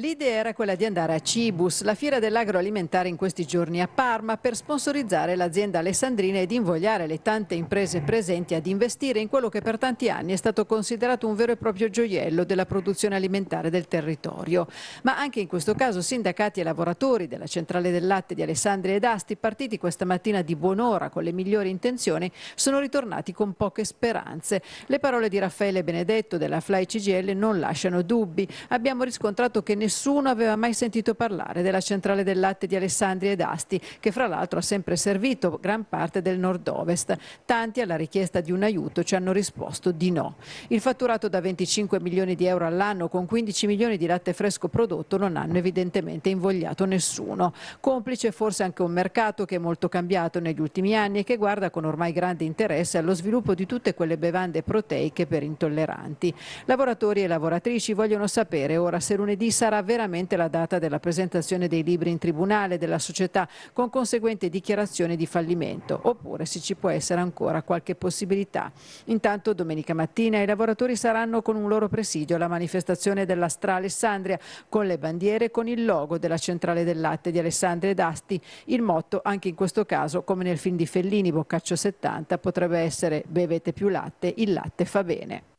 L'idea era quella di andare a Cibus, la fiera dell'agroalimentare in questi giorni a Parma, per sponsorizzare l'azienda alessandrina ed invogliare le tante imprese presenti ad investire in quello che per tanti anni è stato considerato un vero e proprio gioiello della produzione alimentare del territorio. Ma anche in questo caso sindacati e lavoratori della centrale del latte di Alessandria ed Asti, partiti questa mattina di buon'ora con le migliori intenzioni, sono ritornati con poche speranze. Le parole di Raffaele Benedetto della Fly CGL non lasciano dubbi. Abbiamo riscontrato che nessuno nessuno aveva mai sentito parlare della centrale del latte di Alessandria ed Asti, che fra l'altro ha sempre servito gran parte del nord-ovest. Tanti alla richiesta di un aiuto ci hanno risposto di no. Il fatturato da 25 milioni di euro all'anno con 15 milioni di latte fresco prodotto non hanno evidentemente invogliato nessuno. Complice forse anche un mercato che è molto cambiato negli ultimi anni e che guarda con ormai grande interesse allo sviluppo di tutte quelle bevande proteiche per intolleranti. Lavoratori e lavoratrici vogliono sapere ora se lunedì sarà sarà veramente la data della presentazione dei libri in tribunale della società con conseguente dichiarazione di fallimento oppure se ci può essere ancora qualche possibilità. Intanto domenica mattina i lavoratori saranno con un loro presidio alla manifestazione della Stra Alessandria con le bandiere e con il logo della centrale del latte di Alessandria ed Asti. Il motto anche in questo caso come nel film di Fellini Boccaccio 70 potrebbe essere bevete più latte, il latte fa bene.